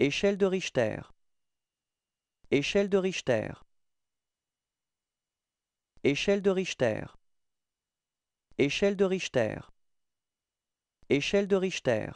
Échelle de Richter. Échelle de Richter. Échelle de Richter. Échelle de Richter. Échelle de Richter.